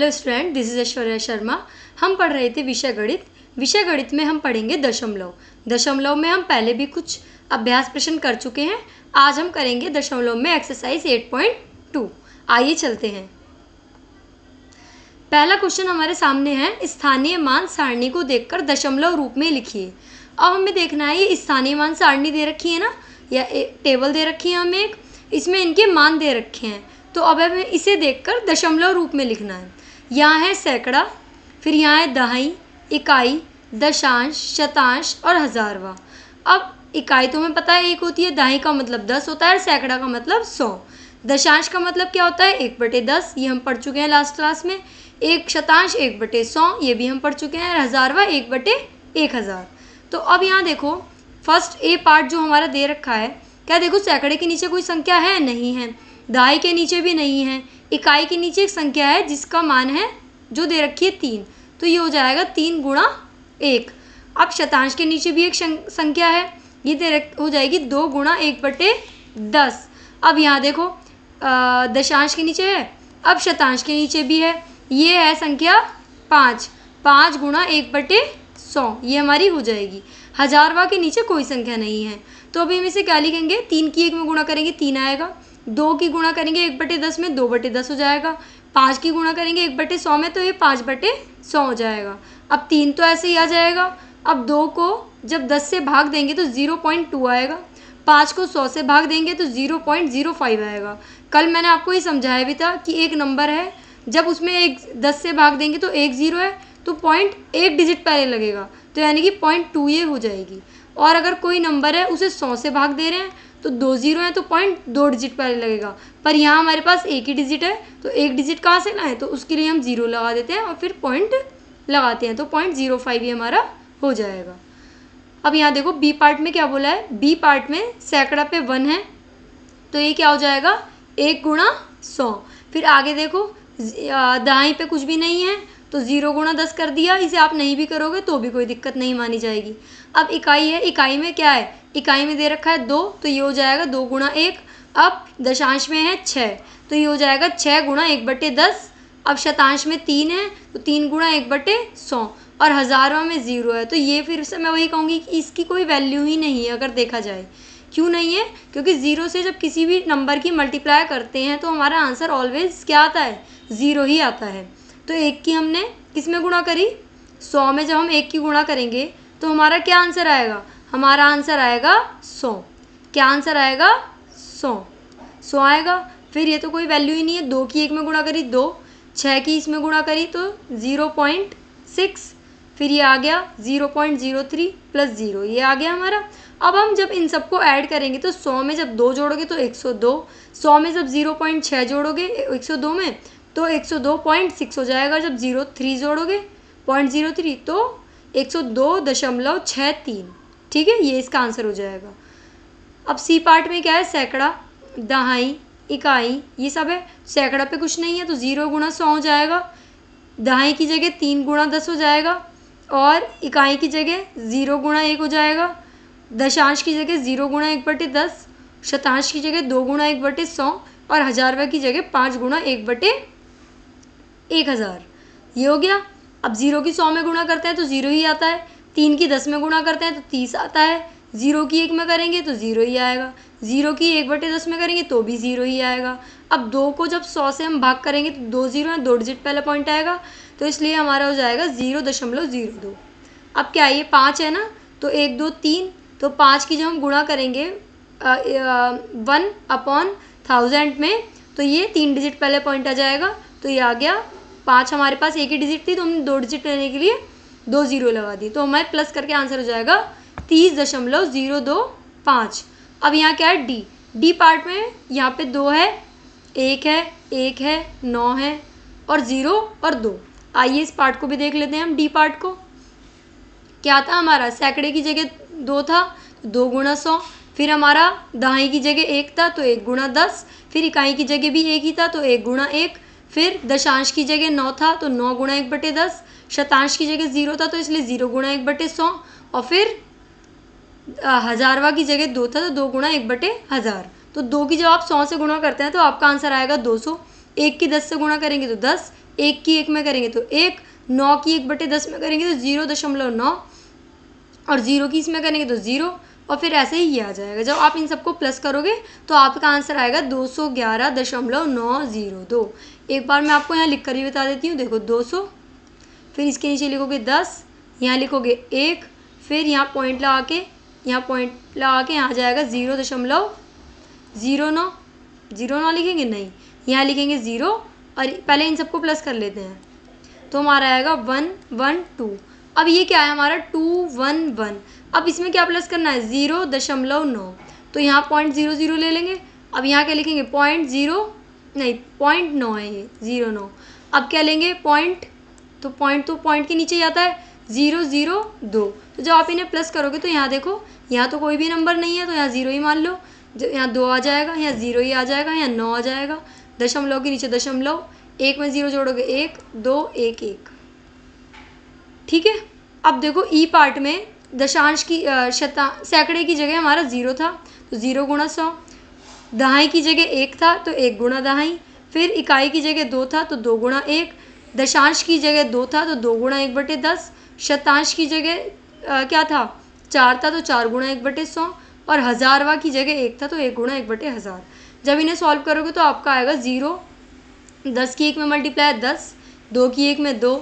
hello student this is Aishwarya Sharma हम पढ़ रहे थे विषय गणित विषय गणित में हम पढ़ेंगे दशमलव दशमलव में हम पहले भी कुछ अभ्यास प्रश्न कर चुके हैं आज हम करेंगे दशमलव में एक्सरसाइज 8.2 आइए चलते हैं पहला क्वेश्चन हमारे सामने है स्थानीय मान सारणी को देखकर दशमलव रूप में लिखिए अब हमें देखना है ये स्थानीय मान सारणी दे रखी है ना या टेबल दे रखी है हमें एक इसमें इनके मान दे रखे हैं तो अब हमें इसे देखकर दशमलव रूप में लिखना है यहाँ है सैकड़ा फिर यहाँ है दहाई इकाई दशांश शतांश और हज़ारवा अब इकाई तो हमें पता है एक होती है दहाई का मतलब दस होता है और सैकड़ा का मतलब सौ दशांश का मतलब क्या होता है एक बटे दस ये हम पढ़ चुके हैं लास्ट क्लास में एक शतांश एक बटे सौ ये भी हम पढ़ चुके हैं हज़ारवा एक बटे एक हज़ार तो अब यहाँ देखो फर्स्ट ए पार्ट जो हमारा दे रखा है क्या देखो सैकड़े के नीचे कोई संख्या है नहीं है दहाई के नीचे भी नहीं है इकाई के नीचे एक संख्या है जिसका मान है जो दे रखी है तीन तो ये हो जाएगा तीन गुणा एक अब शतांश के नीचे भी एक संख्या है ये दे रख हो जाएगी दो गुणा एक बटे दस अब यहाँ देखो दशांश के नीचे है अब शतांश के नीचे भी है ये है संख्या पाँच पाँच गुणा एक बटे सौ ये हमारी हो जाएगी हजारवा के नीचे कोई संख्या नहीं है तो अभी हम इसे क्या लिखेंगे तीन की एक में गुणा करेंगे तीन आएगा दो की गुणा करेंगे एक बटे दस में दो बटे दस हो जाएगा पाँच की गुणा करेंगे एक बटे सौ में तो ये पाँच बटे सौ हो जाएगा अब तीन तो ऐसे ही आ जाएगा अब दो को जब दस से भाग देंगे तो ज़ीरो पॉइंट टू आएगा पाँच को सौ से भाग देंगे तो ज़ीरो पॉइंट ज़ीरो फाइव आएगा कल मैंने आपको ये समझाया भी था कि एक नंबर है जब उसमें एक दस से भाग देंगे तो एक ज़ीरो है तो पॉइंट एक डिजिट पहले लगेगा तो यानी कि पॉइंट टू ये हो जाएगी और अगर कोई नंबर है उसे सौ से भाग दे रहे हैं तो दो जीरो है तो पॉइंट दो डिजिट पहले लगेगा पर यहाँ हमारे पास एक ही डिजिट है तो एक डिजिट कहाँ से ना है तो उसके लिए हम जीरो लगा देते हैं और फिर पॉइंट लगाते हैं तो पॉइंट जीरो फाइव ही हमारा हो जाएगा अब यहाँ देखो बी पार्ट में क्या बोला है बी पार्ट में सैकड़ा पे वन है तो ये क्या हो जाएगा एक गुणा सौ फिर आगे देखो दहाई पे कुछ भी नहीं है तो ज़ीरो गुणा दस कर दिया इसे आप नहीं भी करोगे तो भी कोई दिक्कत नहीं मानी जाएगी अब इकाई है इकाई में क्या है इकाई में दे रखा है दो तो ये हो जाएगा दो गुणा एक अब दशांश में है छः तो ये हो जाएगा छः गुणा एक बटे दस अब शतांश में तीन है तो तीन गुणा एक बटे सौ और हज़ारों में ज़ीरो है तो ये फिर से मैं वही कहूँगी कि इसकी कोई वैल्यू ही नहीं है अगर देखा जाए क्यों नहीं है क्योंकि ज़ीरो से जब किसी भी नंबर की मल्टीप्लाई करते हैं तो हमारा आंसर ऑलवेज क्या आता है ज़ीरो ही आता है तो एक की हमने किस में गुणा करी सौ में जब हम एक की गुणा करेंगे तो हमारा क्या आंसर आएगा हमारा आंसर आएगा सौ क्या आंसर आएगा सौ सौ आएगा फिर ये तो कोई वैल्यू ही नहीं है दो की एक में गुणा करी दो छः की इसमें गुणा करी तो ज़ीरो पॉइंट सिक्स फिर ये आ गया zero point zero three plus zero ये आ गया हमारा अब हम जब इन सबको ऐड करेंगे तो सौ में जब दो जोड़ोगे तो एक सौ दो सौ में जब ज़ीरो पॉइंट छः जोड़ोगे एक सौ दो में तो एक सौ दो पॉइंट सिक्स हो जाएगा जब ज़ीरो थ्री जोड़ोगे पॉइंट ज़ीरो थ्री तो एक सौ दो दशमलव छः तीन ठीक है ये इसका आंसर हो जाएगा अब सी पार्ट में क्या है सैकड़ा दहाई इकाई ये सब है सैकड़ा पे कुछ नहीं है तो ज़ीरो गुणा सौ हो जाएगा दहाई की जगह तीन गुणा दस हो जाएगा और इकाई की जगह ज़ीरो गुणा एक हो जाएगा दशांश की जगह ज़ीरो गुणा एक बटे दस शतांश की जगह दो गुणा एक बटे सौ और हजारवा की जगह पाँच गुणा एक बटे एक हज़ार ये हो गया अब ज़ीरो की सौ में गुणा करते हैं तो ज़ीरो ही आता है तीन की दस में गुणा करते हैं तो तीस आता है ज़ीरो की एक में करेंगे तो ज़ीरो ही आएगा ज़ीरो की एक बटे दस में करेंगे तो भी ज़ीरो ही आएगा अब दो को जब सौ से हम भाग करेंगे तो दो ज़ीरो हैं दो डिजिट पहला पॉइंट आएगा तो इसलिए हमारा हो जाएगा ज़ीरो दशमलव ज़ीरो दो अब क्या है ये पाँच है ना तो एक दो तीन तो पाँच की जब हम गुणा करेंगे वन अपॉन थाउजेंड में तो ये तीन डिजिट पहले पॉइंट आ जाएगा तो ये आ गया पाँच हमारे पास एक ही डिजिट थी तो हम दो डिजिट लेने के लिए दो जीरो लगा दी तो हमारे प्लस करके आंसर हो जाएगा तीस दशमलव जीरो दो पाँच अब यहाँ क्या है डी डी पार्ट में यहाँ पे दो है एक है एक है नौ है और ज़ीरो और दो आइए इस पार्ट को भी देख लेते हैं हम डी पार्ट को क्या था हमारा सैकड़े की जगह दो था दो गुणा सौ फिर हमारा दहाई की जगह एक था तो एक गुणा दस फिर इकाई की जगह भी एक ही था तो एक गुणा एक फिर दशांश की जगह नौ था तो नौ गुणा एक बटे दस शतांश की जगह ज़ीरो था तो इसलिए ज़ीरो गुणा एक बटे सौ और फिर हज़ारवा की जगह दो था तो दो गुणा एक बटे हज़ार तो दो की जब आप सौ से गुणा करते हैं तो आपका आंसर आएगा दो सौ एक की दस से गुणा करेंगे तो दस एक की एक में करेंगे तो एक नौ की एक बटे दस में करेंगे तो ज़ीरो दशमलव नौ और ज़ीरो की इसमें करेंगे तो ज़ीरो और फिर ऐसे ही आ जाएगा जब आप इन सबको प्लस करोगे तो आपका आंसर आएगा दो सौ ग्यारह दशमलव नौ ज़ीरो दो एक बार मैं आपको यहाँ लिख कर ही बता देती हूँ देखो दो सौ फिर इसके नीचे लिखोगे दस यहाँ लिखोगे एक फिर यहाँ पॉइंट लगा के यहाँ पॉइंट लगा के यहाँ जाएगा ज़ीरो दशमलव ज़ीरो नौ ज़ीरो नौ लिखेंगे नहीं यहाँ लिखेंगे ज़ीरो और पहले इन सबको प्लस कर लेते हैं तो हमारा आएगा वन वन टू अब ये क्या है हमारा टू वन वन अब इसमें क्या प्लस करना है ज़ीरो दशमलव नौ तो यहाँ पॉइंट ज़ीरो ज़ीरो ले लेंगे अब यहाँ क्या लिखेंगे पॉइंट ज़ीरो नहीं पॉइंट नौ है ये ज़ीरो नौ अब क्या लेंगे पॉइंट तो पॉइंट तो पॉइंट के नीचे जाता है ज़ीरो ज़ीरो दो तो जब आप इन्हें प्लस करोगे तो यहाँ देखो यहाँ तो कोई भी नंबर नहीं है तो यहाँ ज़ीरो ही मान लो यहाँ दो आ जाएगा यहाँ ज़ीरो ही आ जाएगा यहाँ नौ आ जाएगा दशमलव के नीचे दशमलव एक में ज़ीरो जोड़ोगे एक दो एक एक ठीक है अब देखो ई e पार्ट में दशांश की शता सैकड़े की जगह हमारा ज़ीरो था तो ज़ीरो गुणा सौ दहाई की जगह एक था तो एक गुणा दहाई फिर इकाई की जगह दो था तो दो गुणा एक दशांश की जगह दो था तो दो गुणा एक बटे दस शतांश की जगह क्या था चार था तो चार गुणा एक बटे सौ और हज़ारवा की जगह एक था तो एक गुणा एक बटे हज़ार जब इन्हें सॉल्व करोगे तो आपका आएगा ज़ीरो दस की एक में मल्टीप्लाई दस दो की एक में दो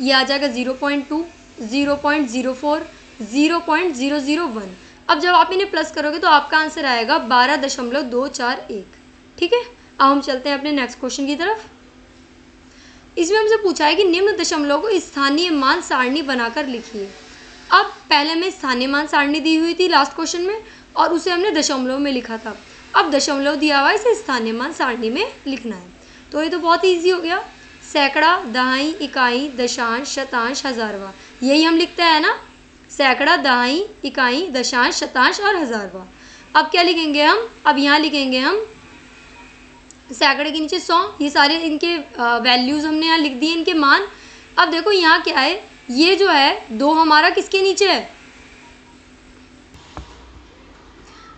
ये आ जाएगा zero point two zero point zero four zero point zero zero one अब जब आप इन्हें प्लस करोगे तो आपका आंसर आएगा बारह दशमलव दो चार एक ठीक है अब हम चलते हैं अपने नेक्स्ट क्वेश्चन की तरफ इसमें हमसे पूछा है कि निम्न दशमलव को स्थानीय मान सारणी बनाकर लिखिए अब पहले हमें स्थानीय मान सारणी दी हुई थी लास्ट क्वेश्चन में और उसे हमने दशमलव में लिखा था अब दशमलव दिया हुआ है इसे स्थानीय मान सारणी में लिखना है तो ये तो बहुत ईजी हो गया सैकड़ा दहाई इकाई दशांश शतांश हजारवा यही हम लिखते हैं ना सैकड़ा दहाई इकाई दशांश शतांश और हजारवा अब क्या लिखेंगे हम अब यहाँ लिखेंगे हम सैकड़े के नीचे सौ ये सारे इनके वैल्यूज़ हमने यहाँ लिख दिए इनके मान अब देखो यहाँ क्या है ये जो है दो हमारा किसके नीचे है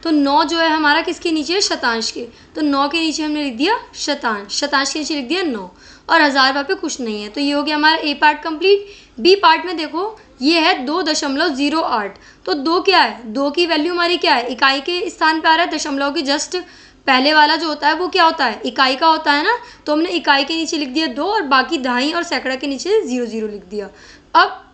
तो नौ जो है हमारा किसके नीचे है शतांश के तो नौ के नीचे हमने लिख दिया शतांश शतांश के नीचे लिख दिया नौ और हज़ार वहाँ पे कुछ नहीं है तो ये हो गया हमारा A part complete B part में देखो ये है दो दशमलव जीरो आठ तो दो क्या है दो की वैल्यू हमारी क्या है इकाई के स्थान पर आ रहा है दशमलव के जस्ट पहले वाला जो होता है वो क्या होता है इकाई का होता है ना तो हमने इकाई के नीचे लिख दिया दो और बाकी दहाई और सैकड़ा के नीचे ज़ीरो ज़ीरो लिख दिया अब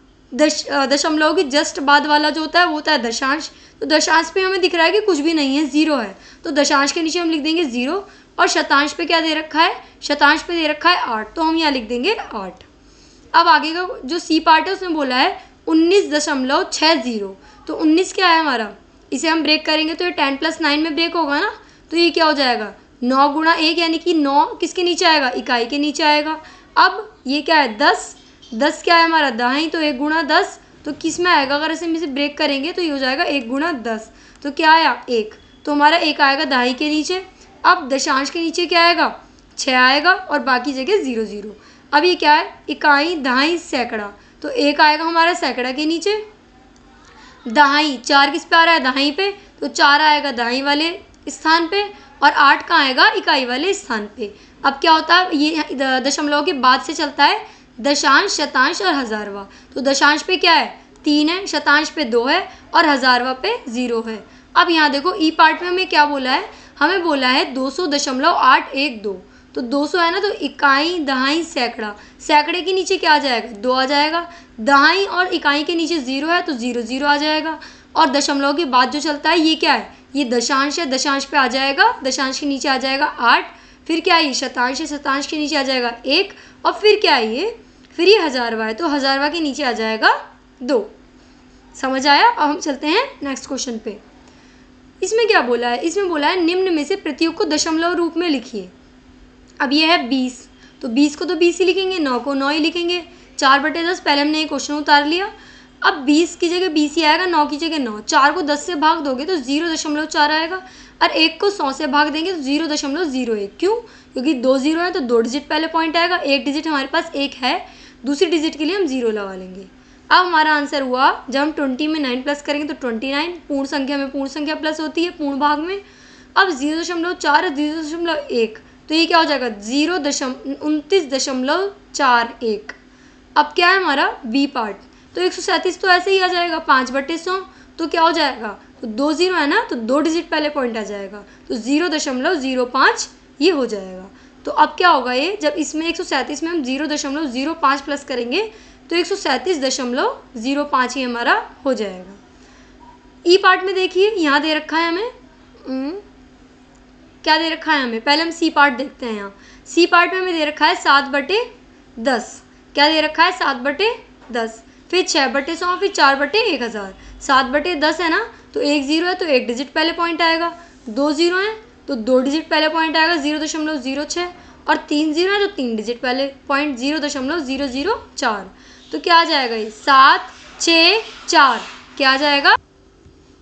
दश दशमलव के जस्ट बाद वाला जो होता है वो होता है दशांश तो दशांश पे हमें दिख रहा है कि कुछ भी नहीं है ज़ीरो है तो दशांश के नीचे हम लिख देंगे ज़ीरो और शतांश पे क्या दे रखा है शतांश पे दे रखा है आठ तो हम यहाँ लिख देंगे आठ अब आगे का जो सी पार्ट है उसने बोला है उन्नीस दशमलव छः ज़ीरो तो उन्नीस क्या है हमारा इसे हम ब्रेक करेंगे तो ये टेन प्लस नाइन में ब्रेक होगा ना तो ये क्या हो जाएगा नौ गुणा एक यानी कि नौ किसके नीचे आएगा इकाई के नीचे आएगा अब ये क्या है दस दस क्या है हमारा दहाई तो एक गुणा दस तो किस में आएगा अगर इसे इसे ब्रेक करेंगे तो ये हो जाएगा एक गुणा दस तो क्या आया एक तो हमारा एक आएगा दहाई के नीचे अब दशांश के नीचे क्या आएगा छः आएगा और बाकी जगह ज़ीरो ज़ीरो अब ये क्या है इकाई दहाई सैकड़ा तो एक आएगा हमारा सैकड़ा के नीचे दहाई चार किस पे आ रहा है दहाई पे तो चार आएगा दहाई वाले स्थान पे और आठ का आएगा इकाई वाले स्थान पे अब क्या होता है ये दशमलव के बाद से चलता है दशांश शतांश और हजारवा तो दशांश पे क्या है तीन है शतांश पे दो है और हजारवा पे ज़ीरो है अब यहाँ देखो ई पार्ट में हमें क्या बोला है हमें बोला है दो सौ दशमलव आठ एक दो तो 200 है ना तो इकाई दहाई सैकड़ा सैकड़े के नीचे क्या आ जाएगा दो आ जाएगा दहाई और इकाई के नीचे ज़ीरो है तो ज़ीरो ज़ीरो आ जाएगा और दशमलव के बाद जो चलता है ये क्या है ये दशांश है दशांश पे आ जाएगा दशांश के नीचे आ जाएगा आठ फिर क्या है शतांश है शतांश के नीचे आ जाएगा एक और फिर क्या है ये फिर ये हजारवा है तो हजारवा के नीचे आ जाएगा दो समझ आया अब हम चलते हैं नेक्स्ट क्वेश्चन पे इसमें क्या बोला है इसमें बोला है निम्न में से प्रतियोग को दशमलव रूप में लिखिए अब यह है बीस तो बीस को तो बीस ही लिखेंगे नौ को नौ ही लिखेंगे चार बटे दस पहले हमने ये क्वेश्चन उतार लिया अब बीस की जगह बीस ही आएगा नौ की जगह नौ चार को दस से भाग दोगे तो जीरो दशमलव चार आएगा और एक को सौ से भाग देंगे तो जीरो दशमलव जीरो एक क्यों क्योंकि दो जीरो है तो दो डिजिट पहले पॉइंट आएगा एक डिजिट हमारे पास एक है दूसरी डिजिट के लिए हम जीरो लगा लेंगे अब हमारा आंसर हुआ जब हम ट्वेंटी में नाइन प्लस करेंगे तो ट्वेंटी नाइन पूर्ण संख्या में पूर्ण संख्या प्लस होती है पूर्ण भाग में अब जीरो दशमलव चार जीरो दशमलव एक तो ये क्या हो जाएगा जीरो दशम उनतीस दशमलव चार एक अब क्या है हमारा बी पार्ट तो एक तो ऐसे ही आ जाएगा पाँच बटे सौ तो क्या हो जाएगा तो दो ज़ीरो है ना तो दो डिजिट पहले पॉइंट आ जाएगा तो ज़ीरो दशमलव ज़ीरो पाँच ये हो जाएगा तो अब क्या होगा ये जब इसमें एक में हम ज़ीरो दशमलव ज़ीरो पाँच प्लस करेंगे तो एक दशमलव ज़ीरो पाँच ही हमारा हो जाएगा ई पार्ट में देखिए यहाँ दे रखा है हमें हम्म, क्या दे रखा है हमें पहले हम सी पार्ट देखते हैं यहाँ सी पार्ट में हमें दे रखा है सात बटे दस क्या दे रखा है सात बटे दस फिर छः बटे सौ फिर चार बटे एक हज़ार सात बटे दस है ना तो एक ज़ीरो है तो एक डिजिट पहले पॉइंट आएगा दो ज़ीरो हैं तो दो डिजिट पहले पॉइंट आएगा ज़ीरो दशमलव ज़ीरो छः और तीन ज़ीरो है तो तीन डिजिट पहले पॉइंट ज़ीरो दशमलव ज़ीरो ज़ीरो चार तो क्या आ जाएगा ये सात छः चार क्या आ जाएगा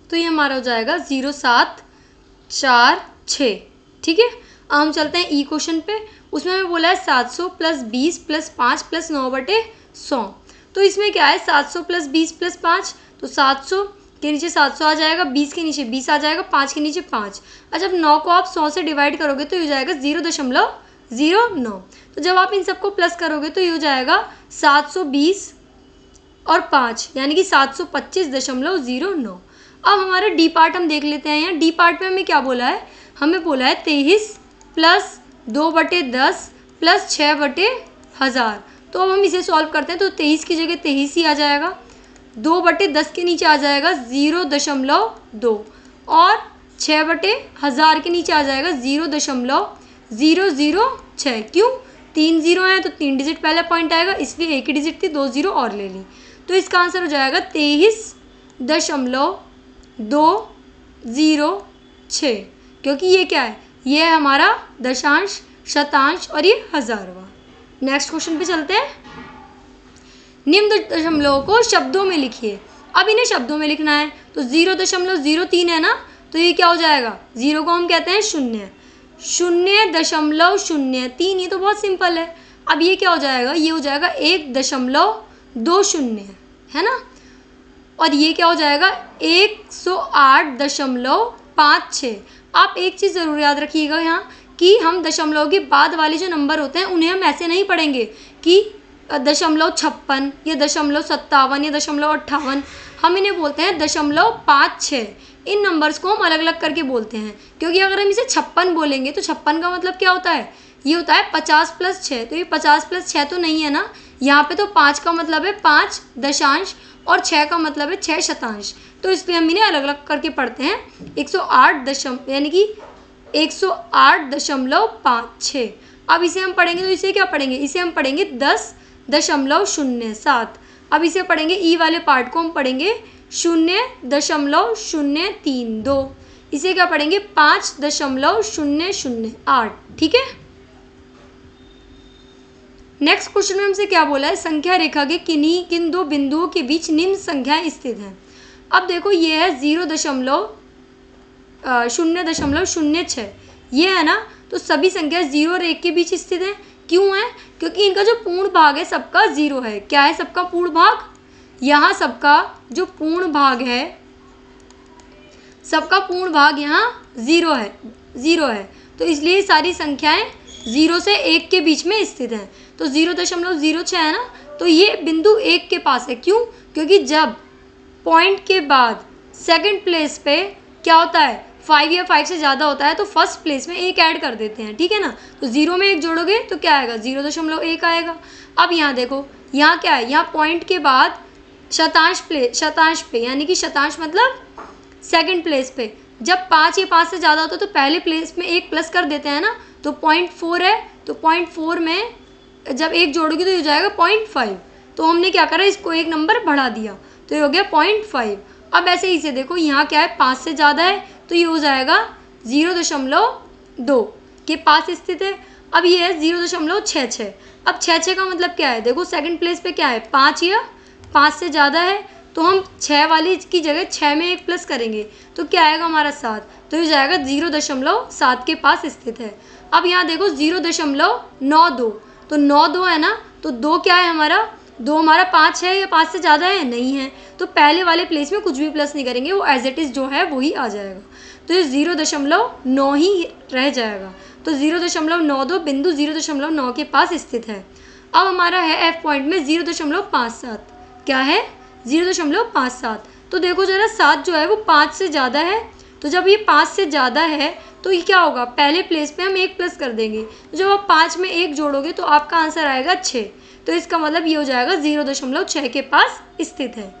तो ये हमारा हो जाएगा ज़ीरो सात चार छः ठीक है अब हम चलते हैं ई e क्वेश्चन पे उसमें हमें बोला है सात सौ प्लस बीस प्लस पाँच प्लस नौ बटे सौ तो इसमें क्या है सात सौ प्लस बीस प्लस पाँच तो सात सौ के नीचे सात सौ आ जाएगा बीस के नीचे बीस आ जाएगा पाँच के नीचे पाँच अच्छा अब नौ को आप सौ से डिवाइड करोगे तो ये हो जाएगा ज़ीरो दशमलव ज़ीरो नौ तो जब आप इन सबको प्लस करोगे तो ये हो जाएगा सात सौ बीस और पाँच यानी कि सात सौ पच्चीस दशमलव ज़ीरो नौ अब हमारा डी पार्ट हम देख लेते हैं यहाँ डी पार्ट में हमें क्या बोला है हमें बोला है तेईस प्लस दो बटे दस प्लस छः बटे हज़ार तो अब हम इसे सॉल्व करते हैं तो तेईस की जगह तेईस ही आ जाएगा दो बटे दस के नीचे आ जाएगा ज़ीरो दशमलव दो और छः बटे हज़ार के नीचे आ जाएगा ज़ीरो दशमलव ज़ीरो ज़ीरो छः क्यों तीन जीरो हैं तो तीन डिजिट पहला पॉइंट आएगा इसलिए एक ही डिजिट थी दो जीरो और ले ली तो इसका आंसर हो जाएगा तेईस दशमलव दो ज़ीरो छः क्योंकि ये क्या है ये है हमारा दशांश शतांश और ये हज़ारवा नेक्स्ट क्वेश्चन पे चलते हैं निम्न दशमलव को शब्दों में लिखिए अब इन्हें शब्दों में लिखना है तो जीरो दशमलव जीरो तीन है ना तो ये क्या हो जाएगा जीरो को हम कहते हैं शून्य शून्य दशमलव शून्य तीन ये तो बहुत सिंपल है अब ये क्या हो जाएगा ये हो जाएगा एक दशमलव दो शून्य है ना और ये क्या हो जाएगा एक सौ आठ दशमलव पाँच छः आप एक चीज़ ज़रूर याद रखिएगा यहाँ कि हम दशमलव के बाद वाले जो नंबर होते हैं उन्हें हम ऐसे नहीं पढ़ेंगे कि दशमलव छप्पन या दशमलव सत्तावन या दशमलव अट्ठावन हम इन्हें बोलते हैं दशमलव पाँच छः इन नंबर्स को हम अलग अलग करके बोलते हैं क्योंकि अगर हम इसे छप्पन बोलेंगे तो छप्पन का मतलब क्या होता है ये होता है पचास प्लस छः तो ये पचास प्लस छः तो नहीं है ना यहाँ पे तो पाँच का मतलब है पाँच दशांश और छः का मतलब है छः शतांश तो इसलिए हम इन्हें अलग अलग करके पढ़ते हैं एक सौ आठ दशम यानी कि एक सौ आठ दशमलव पाँच छः अब इसे हम पढ़ेंगे तो इसे क्या पढ़ेंगे इसे हम पढ़ेंगे दस दशमलव शून्य सात अब इसे पढ़ेंगे ई e वाले पार्ट को हम पढ़ेंगे शून्य दशमलव शून्य तीन दो इसे क्या पढ़ेंगे पाँच दशमलव शून्य शून्य आठ ठीक है नेक्स्ट क्वेश्चन में हमसे क्या बोला है संख्या रेखा के किन्हीं किन दो बिंदुओं के बीच निम्न संख्याएं स्थित हैं अब देखो ये है जीरो दशमलव शून्य दशमलव शून्य छः ये है ना तो सभी संख्या जीरो और एक के बीच स्थित है क्यों है क्योंकि इनका जो पूर्ण भाग है सबका जीरो है क्या है सबका पूर्ण भाग यहाँ सबका जो पूर्ण भाग है सबका पूर्ण भाग यहाँ जीरो है जीरो है तो इसलिए सारी संख्याएं जीरो से एक के बीच में स्थित हैं तो जीरो दशमलव जीरो छः है ना तो ये बिंदु एक के पास है क्यों क्योंकि जब पॉइंट के बाद सेकंड प्लेस पे क्या होता है फाइव या फाइव से ज़्यादा होता है तो फर्स्ट प्लेस में एक ऐड कर देते हैं ठीक है ना तो ज़ीरो में एक जोड़ोगे तो क्या आएगा जीरो दशमलव एक आएगा अब यहाँ देखो यहाँ क्या है यहाँ पॉइंट के बाद शतांश प्ले शतांश पे यानी कि शतांश मतलब सेकंड प्लेस पे जब पाँच या पाँच से ज़्यादा होता है तो पहले प्लेस में एक प्लस कर देते हैं ना तो पॉइंट फोर है तो पॉइंट फोर में जब एक जोड़ोगे तो ये जाएगा पॉइंट फाइव तो हमने क्या करा इसको एक नंबर बढ़ा दिया तो ये हो गया पॉइंट फाइव अब ऐसे ही से देखो यहाँ क्या है पाँच से ज़्यादा है तो ये हो जाएगा ज़ीरो दशमलव दो के पास स्थित है अब ये है ज़ीरो दशमलव छः छः अब छः छः का मतलब क्या है देखो सेकंड प्लेस पे क्या है पाँच या पाँच से ज़्यादा है तो हम छः वाली की जगह छः में एक प्लस करेंगे तो क्या आएगा हमारा सात तो ये जाएगा ज़ीरो दशमलव सात के पास स्थित है अब यहाँ देखो ज़ीरो दशमलव नौ दो तो नौ दो है ना तो दो क्या है हमारा दो हमारा पाँच है या पाँच से ज़्यादा है नहीं है तो पहले वाले प्लेस में कुछ भी प्लस नहीं करेंगे वो एज इट इज़ जो है वही आ जाएगा तो ये ज़ीरो दशमलव नौ ही रह जाएगा तो ज़ीरो दशमलव नौ दो बिंदु ज़ीरो दशमलव नौ के पास स्थित है अब हमारा है एफ पॉइंट में ज़ीरो दशमलव पाँच सात क्या है ज़ीरो दशमलव पाँच सात तो देखो जरा सात जो है वो पाँच से ज़्यादा है तो जब ये पाँच से ज़्यादा है तो ये क्या होगा पहले प्लेस पे हम एक प्लस कर देंगे तो जब आप पाँच में एक जोड़ोगे तो आपका आंसर आएगा छः तो इसका मतलब ये हो जाएगा ज़ीरो दशमलव छः के पास स्थित है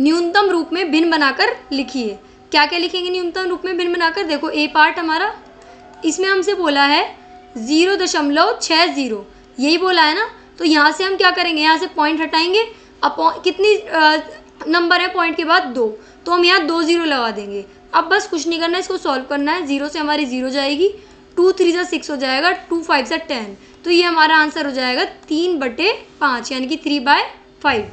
न्यूनतम रूप में भिन्न बनाकर लिखिए क्या क्या लिखेंगे न्यूनतम रूप में भिन्न बनाकर देखो ए पार्ट हमारा इसमें हमसे बोला है ज़ीरो दशमलव छः ज़ीरो यही बोला है ना तो यहाँ से हम क्या करेंगे यहाँ से पॉइंट हटाएंगे अब कितनी नंबर है पॉइंट के बाद दो तो हम यहाँ दो ज़ीरो लगा देंगे अब बस कुछ नहीं करना है इसको सॉल्व करना है ज़ीरो से हमारी ज़ीरो जाएगी टू थ्री सा सिक्स हो जाएगा टू फाइव सा टेन तो ये हमारा आंसर हो जाएगा तीन बटे पाँच यानी कि थ्री बाय फाइव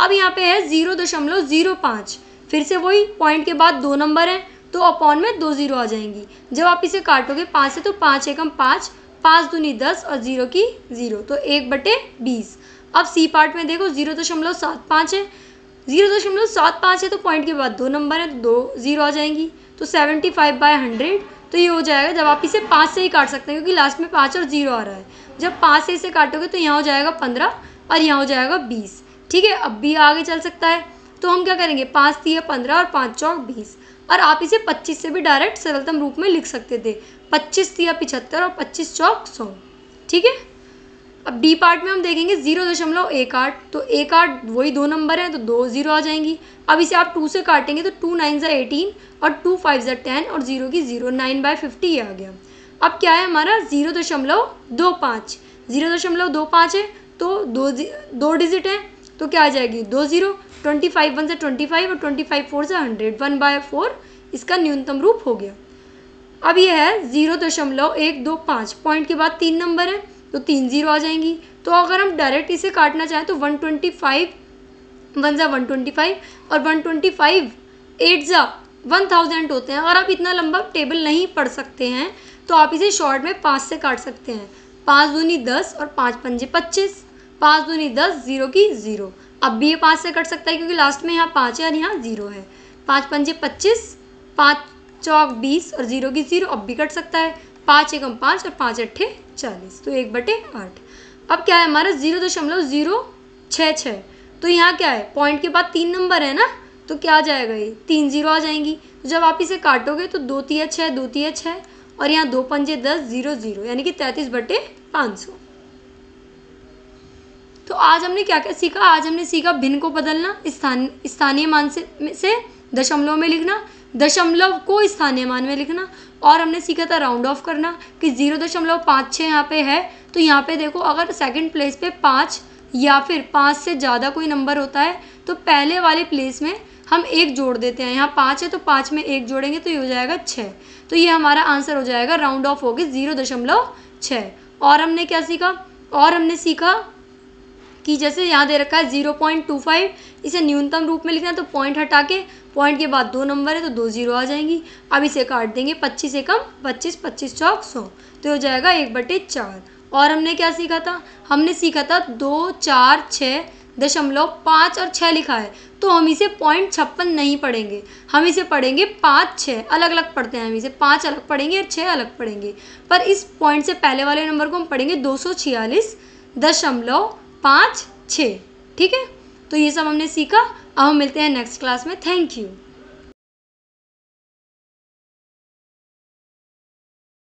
अब यहाँ पे है जीरो दशमलव जीरो पाँच फिर से वही पॉइंट के बाद दो नंबर हैं तो अपॉन में दो जीरो आ जाएंगी जब आप इसे काटोगे पाँच से तो पाँच एकम पाँच पाँच दूनी दस और जीरो की जीरो तो एक बटे बीस अब सी पार्ट में देखो जीरो दशमलव सात पाँच है जीरो दशमलव सात पाँच है तो पॉइंट के बाद दो नंबर है तो दो जीरो आ जाएंगी तो सेवेंटी फाइव बाय हंड्रेड तो ये हो जाएगा जब आप इसे पाँच से ही काट सकते हैं क्योंकि लास्ट में पाँच और जीरो आ रहा है जब पाँच से इसे काटोगे तो यहाँ हो जाएगा पंद्रह और यहाँ हो जाएगा बीस ठीक है अब भी आगे चल सकता है तो हम क्या करेंगे पाँच तीय पंद्रह और पाँच चौक बीस और आप इसे पच्चीस से भी डायरेक्ट सरलतम रूप में लिख सकते थे पच्चीस तीय पिछहत्तर और पच्चीस चौक सौ ठीक है अब डी पार्ट में हम देखेंगे जीरो दशमलव एक आठ तो एक आठ वही दो नंबर हैं तो दो जीरो आ जाएंगी अब इसे आप टू से काटेंगे तो टू नाइन जै एटीन और टू फाइव जै टेन और जीरो की जीरो नाइन बाय फिफ्टी आ गया अब क्या है हमारा जीरो दशमलव दो पाँच जीरो दशमलव दो पाँच है तो दो दो डिजिट है तो क्या आ जाएगी दो जीरो ट्वेंटी फाइव वन से ट्वेंटी फाइव और ट्वेंटी फाइव फोर से हंड्रेड वन बाय फोर इसका न्यूनतम रूप हो गया अब यह है जीरो दशमलव एक दो पाँच पॉइंट के बाद तीन नंबर है तो तीन जीरो आ जाएंगी तो अगर हम डायरेक्ट इसे काटना चाहें तो वन ट्वेंटी फाइव वन ज़ा वन ट्वेंटी फाइव और वन ट्वेंटी फाइव एट ज़ा वन थाउजेंड होते हैं अगर आप इतना लंबा टेबल नहीं पढ़ सकते हैं तो आप इसे शॉर्ट में पाँच से काट सकते हैं पाँच दूनी दस और पाँच पंजे पच्चीस पाँच दूनी दस जीरो की जीरो अब भी ये पाँच से कट सकता है क्योंकि लास्ट में यहाँ पाँच है और यहाँ जीरो है पाँच पंजे पच्चीस पाँच चौक बीस और जीरो की जीरो अब भी कट सकता है पाँच एकम पाँच और पाँच अट्ठे चालीस तो एक बटे आठ अब क्या है हमारा जीरो दशमलव जीरो छः छः तो यहाँ क्या है पॉइंट के बाद तीन नंबर है ना तो क्या आ जाएगा ये तीन जीरो आ जाएंगी तो जब आप इसे काटोगे तो दो तीय छः दो तीय छः और यहाँ दो पंजे दस जीरो जीरो यानी कि तैंतीस बटे पाँच सौ तो आज हमने क्या क्या सीखा आज हमने सीखा भिन्न को बदलना स्थान स्थानीय मान से, से दशमलव में लिखना दशमलव को स्थानीय मान में लिखना और हमने सीखा था राउंड ऑफ करना कि जीरो दशमलव पाँच छः यहाँ पे है तो यहाँ पे देखो अगर सेकंड प्लेस पे पाँच या फिर पाँच से ज़्यादा कोई नंबर होता है तो पहले वाले प्लेस में हम एक जोड़ देते हैं यहाँ पाँच है तो पाँच में एक जोड़ेंगे तो ये हो जाएगा छः तो ये हमारा आंसर हो जाएगा राउंड ऑफ होगी ज़ीरो दशमलव छः और हमने क्या सीखा और हमने सीखा कि जैसे यहाँ दे रखा है जीरो पॉइंट टू फाइव इसे न्यूनतम रूप में लिखना है तो पॉइंट हटा के पॉइंट के बाद दो नंबर है तो दो जीरो आ जाएंगी अब इसे काट देंगे पच्चीस कम पच्चीस पच्चीस चौक सौ तो हो जाएगा एक बटे चार और हमने क्या सीखा था हमने सीखा था दो चार छः दशमलव पाँच और छः लिखा है तो हम इसे पॉइंट छप्पन नहीं पढ़ेंगे हम इसे पढ़ेंगे पाँच छः अलग अलग पढ़ते हैं हम इसे पाँच अलग पढ़ेंगे और छः अलग पढ़ेंगे पर इस पॉइंट से पहले वाले नंबर को हम पढ़ेंगे दो सौ छियालीस दशमलव पाँच छः ठीक है तो ये सब हमने सीखा अब हम मिलते हैं नेक्स्ट क्लास में थैंक यू